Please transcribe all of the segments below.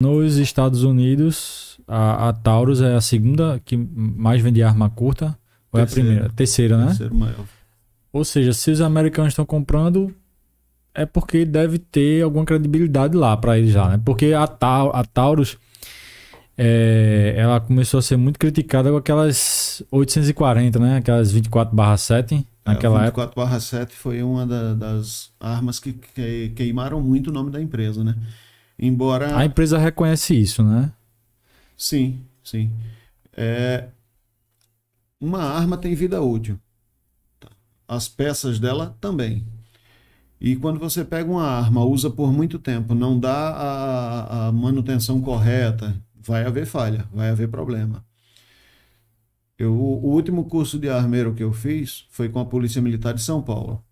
Nos Estados Unidos, a, a Taurus é a segunda que mais vende arma curta. Ou terceira, é a primeira? Terceira, né? maior. Ou seja, se os americanos estão comprando, é porque deve ter alguma credibilidade lá para eles já, né? Porque a, a Taurus, é, ela começou a ser muito criticada com aquelas 840, né? Aquelas 24/7 é, naquela é, 24/7 foi uma da, das armas que, que queimaram muito o nome da empresa, né? Embora. A empresa reconhece isso, né? Sim, sim. É... Uma arma tem vida útil. Tá. As peças dela também. E quando você pega uma arma, usa por muito tempo, não dá a, a manutenção correta, vai haver falha, vai haver problema. Eu, o último curso de armeiro que eu fiz foi com a Polícia Militar de São Paulo,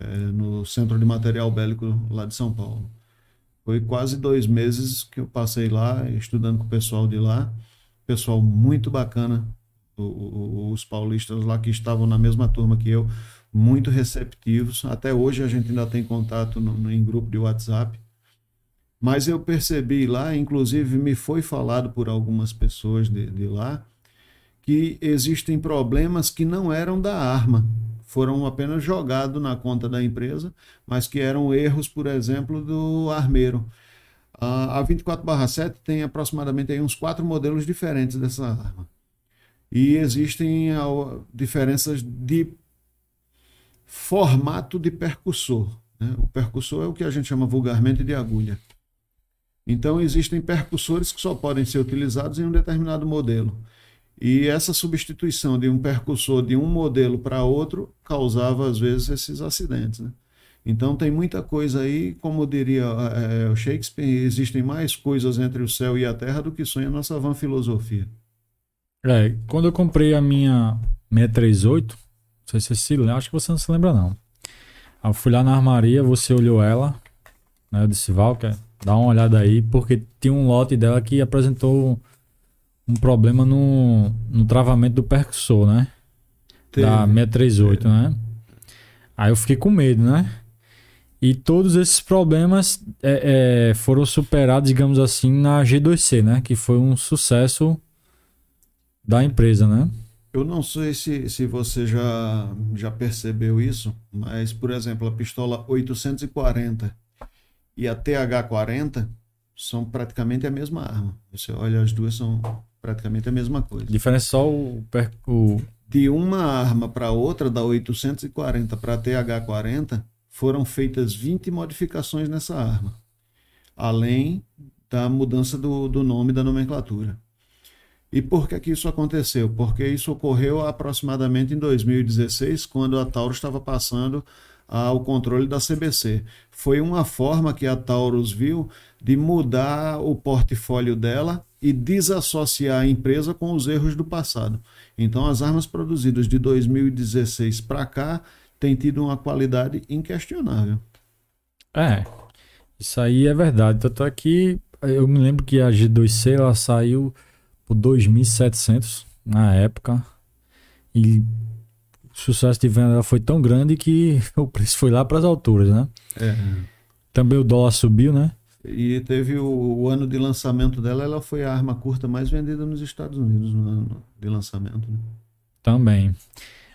é, no Centro de Material Bélico lá de São Paulo. Foi quase dois meses que eu passei lá, estudando com o pessoal de lá. Pessoal muito bacana, os paulistas lá que estavam na mesma turma que eu, muito receptivos. Até hoje a gente ainda tem contato no, no, em grupo de WhatsApp. Mas eu percebi lá, inclusive me foi falado por algumas pessoas de, de lá, que existem problemas que não eram da arma, foram apenas jogados na conta da empresa, mas que eram erros, por exemplo, do armeiro. A 24/7 tem aproximadamente aí uns quatro modelos diferentes dessa arma. E existem ah, diferenças de formato de percussor. Né? O percussor é o que a gente chama vulgarmente de agulha. Então, existem percussores que só podem ser utilizados em um determinado modelo. E essa substituição de um percussor de um modelo para outro causava, às vezes, esses acidentes. Né? Então, tem muita coisa aí, como diria é, o Shakespeare, existem mais coisas entre o céu e a terra do que sonha nossa van filosofia. É, quando eu comprei a minha 638, não sei se você se lembra, acho que você não se lembra, não. Eu fui lá na armaria, você olhou ela, né? Eu disse, Valker, dá uma olhada aí, porque tinha um lote dela que apresentou um problema no, no travamento do percussor, né? Teve. Da 638, Teve. né? Aí eu fiquei com medo, né? E todos esses problemas é, é, foram superados, digamos assim, na G2C, né? Que foi um sucesso da empresa, né? Eu não sei se, se você já, já percebeu isso, mas, por exemplo, a pistola 840 e a TH-40 são praticamente a mesma arma. Você olha, as duas são praticamente a mesma coisa. A diferença é só o, o... De uma arma para outra, da 840 para a TH40, foram feitas 20 modificações nessa arma, além da mudança do, do nome da nomenclatura. E por que, que isso aconteceu? Porque isso ocorreu aproximadamente em 2016, quando a Taurus estava passando ao controle da CBC. Foi uma forma que a Taurus viu de mudar o portfólio dela e desassociar a empresa com os erros do passado. Então, as armas produzidas de 2016 para cá têm tido uma qualidade inquestionável. É, isso aí é verdade. Tanto é que eh, eu me lembro que a G2C ela saiu por 2.700 na época. E o sucesso de venda foi tão grande que o preço foi lá para as alturas, né? É. Também o dólar subiu, né? E teve o, o, ano de lançamento dela, ela foi a arma curta mais vendida nos Estados Unidos no ano de lançamento. Né? Também.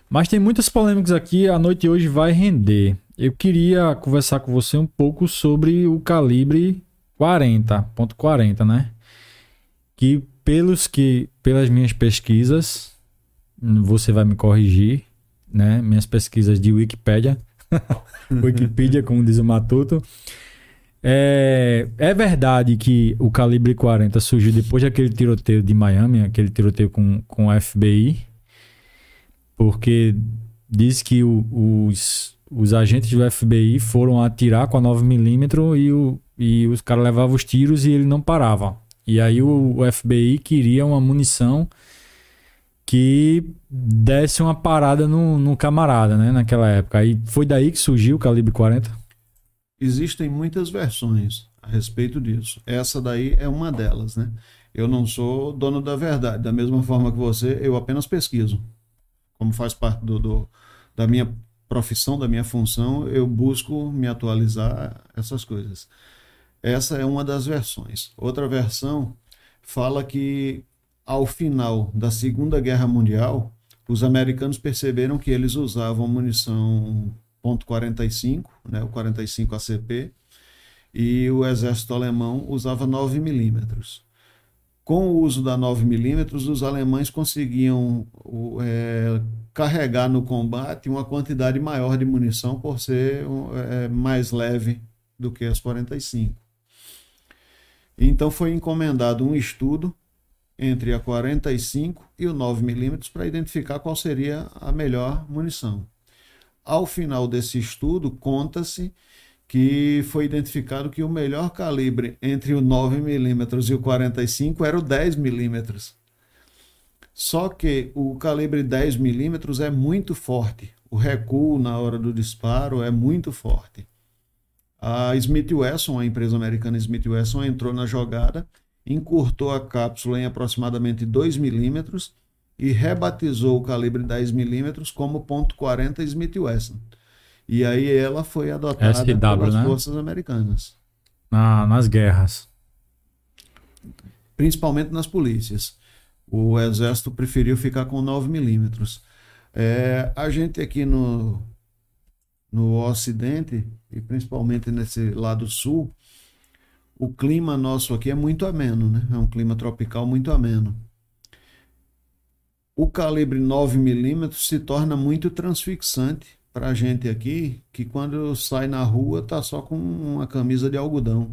Mas tem muitas polêmicas aqui, a noite hoje vai render. Eu queria conversar com você um pouco sobre o calibre 40.40, né? Que pelos que pelas minhas pesquisas, você vai me corrigir, né, minhas pesquisas de Wikipedia, Wikipedia, como diz o Matuto. É, é verdade que o calibre 40 surgiu depois daquele tiroteio de Miami, aquele tiroteio com, com o FBI, porque diz que o, os, os agentes do FBI foram atirar com a 9mm e, o, e os caras levavam os tiros e ele não parava. E aí o, o FBI queria uma munição que desse uma parada no, no camarada, né? Naquela época. Aí foi daí que surgiu o calibre 40? Existem muitas versões a respeito disso. Essa daí é uma delas, né? Eu não sou dono da verdade. Da mesma forma que você, eu apenas pesquiso. Como faz parte do, do da minha profissão, da minha função, eu busco me atualizar essas coisas. Essa é uma das versões. Outra versão fala que ao final da Segunda Guerra Mundial, os americanos perceberam que eles usavam munição .45, né, o 45 ACP, e o exército alemão usava 9 milímetros. Com o uso da 9 milímetros, os alemães conseguiam é, carregar no combate uma quantidade maior de munição por ser é, mais leve do que as 45. Então foi encomendado um estudo entre a 45 e o 9 milímetros para identificar qual seria a melhor munição. Ao final desse estudo, conta-se que foi identificado que o melhor calibre entre o 9 milímetros e o 45 era o 10 milímetros. Só que o calibre 10 milímetros é muito forte. O recuo na hora do disparo é muito forte. A Smith Wesson, a empresa americana Smith Wesson, entrou na jogada encurtou a cápsula em aproximadamente 2 milímetros e rebatizou o calibre 10 milímetros como .40 Smith Wesson. E aí ela foi adotada SW, pelas né? forças americanas. Na, nas guerras. Principalmente nas polícias. O exército preferiu ficar com 9 milímetros. É, a gente aqui no, no Ocidente, e principalmente nesse lado sul, o clima nosso aqui é muito ameno, né? É um clima tropical muito ameno. O calibre 9mm se torna muito transfixante para a gente aqui, que quando sai na rua tá só com uma camisa de algodão.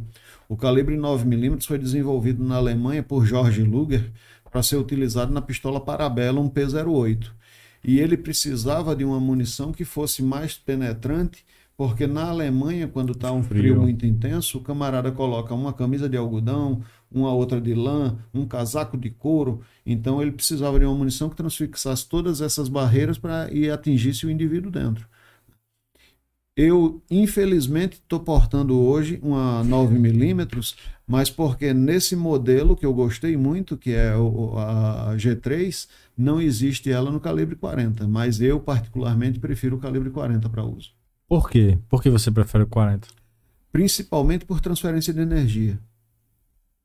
O calibre 9mm foi desenvolvido na Alemanha por George Luger para ser utilizado na pistola Parabellum P08. E ele precisava de uma munição que fosse mais penetrante porque na Alemanha, quando está um frio. frio. muito intenso, o camarada coloca uma camisa de algodão, uma outra de lã, um casaco de couro. Então ele precisava de uma munição que transfixasse todas essas barreiras para e atingisse o indivíduo dentro. Eu, infelizmente, estou portando hoje uma 9mm, mas porque nesse modelo que eu gostei muito, que é o, a G3, não existe ela no calibre 40, mas eu particularmente prefiro o calibre 40 para uso. Por quê? Por que você prefere o 40? Principalmente por transferência de energia.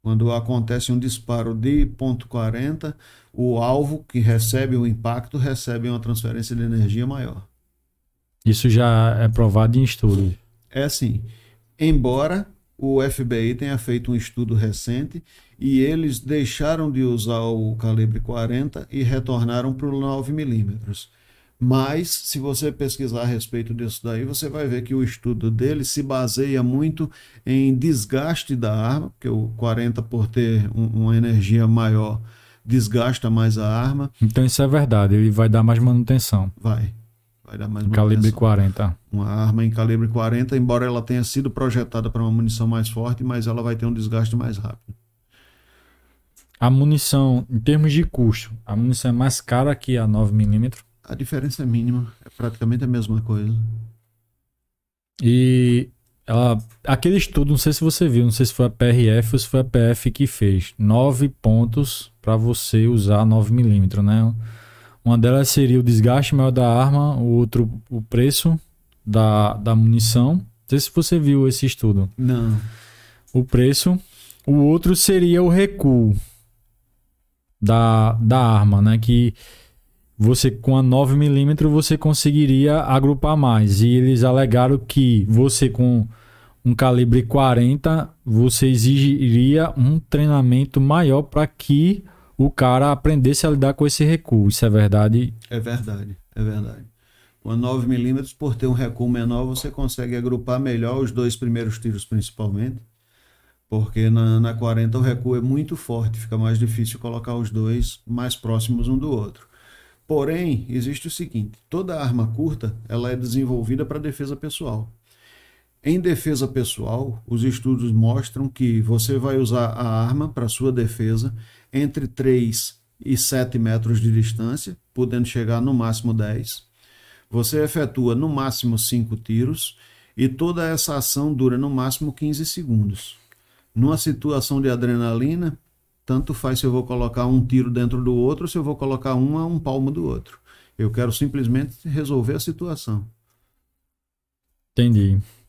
Quando acontece um disparo de ponto .40, o alvo que recebe o impacto recebe uma transferência de energia maior. Isso já é provado em estudos. É sim. Embora o FBI tenha feito um estudo recente e eles deixaram de usar o calibre 40 e retornaram para o 9 milímetros. Mas, se você pesquisar a respeito disso daí, você vai ver que o estudo dele se baseia muito em desgaste da arma, porque o 40, por ter um, uma energia maior, desgasta mais a arma. Então, isso é verdade, ele vai dar mais manutenção. Vai. Vai dar mais manutenção. Calibre 40. Uma arma em calibre 40, embora ela tenha sido projetada para uma munição mais forte, mas ela vai ter um desgaste mais rápido. A munição, em termos de custo, a munição é mais cara que a 9mm? a diferença é mínima, é praticamente a mesma coisa. E aquele estudo, não sei se você viu, não sei se foi a PRF ou se foi a PF que fez, nove pontos para você usar 9mm, né? Uma delas seria o desgaste maior da arma, o outro o preço da, da munição. Não sei se você viu esse estudo. Não. O preço. O outro seria o recuo da, da arma, né? Que você com a 9mm você conseguiria agrupar mais. E eles alegaram que você com um calibre 40, você exigiria um treinamento maior para que o cara aprendesse a lidar com esse recuo. Isso é verdade? É verdade, é verdade. Uma 9mm, por ter um recuo menor, você consegue agrupar melhor os dois primeiros tiros, principalmente. Porque na, na 40 o recuo é muito forte, fica mais difícil colocar os dois mais próximos um do outro. Porém, existe o seguinte: toda arma curta ela é desenvolvida para defesa pessoal. Em defesa pessoal, os estudos mostram que você vai usar a arma para sua defesa entre 3 e 7 metros de distância, podendo chegar no máximo 10. Você efetua no máximo 5 tiros e toda essa ação dura no máximo 15 segundos. Numa situação de adrenalina, tanto faz se eu vou colocar um tiro dentro do outro, se eu vou colocar um a é um palmo do outro. Eu quero simplesmente resolver a situação. Entendi.